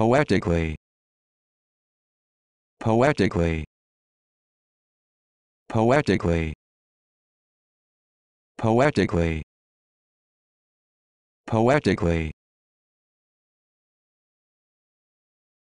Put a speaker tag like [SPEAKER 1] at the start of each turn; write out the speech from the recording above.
[SPEAKER 1] poetically poetically poetically poetically poetically